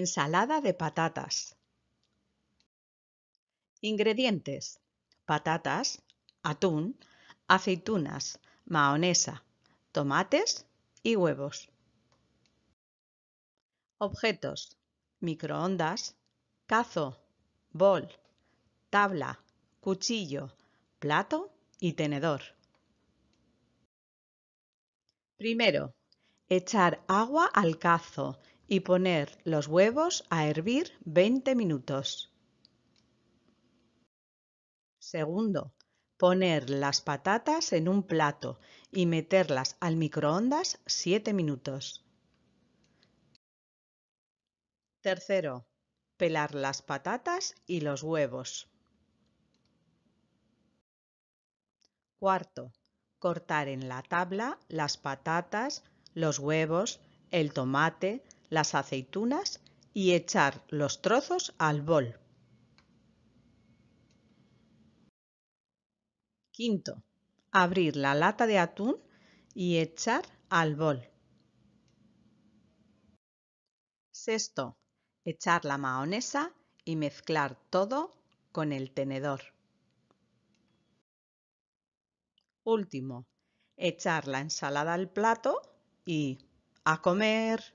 Ensalada de patatas. Ingredientes. Patatas, atún, aceitunas, maonesa, tomates y huevos. Objetos. Microondas, cazo, bol, tabla, cuchillo, plato y tenedor. Primero, echar agua al cazo y poner los huevos a hervir 20 minutos. Segundo, poner las patatas en un plato y meterlas al microondas 7 minutos. Tercero, pelar las patatas y los huevos. Cuarto, cortar en la tabla las patatas, los huevos, el tomate, las aceitunas y echar los trozos al bol. Quinto, abrir la lata de atún y echar al bol. Sexto, echar la mahonesa y mezclar todo con el tenedor. Último, echar la ensalada al plato y a comer.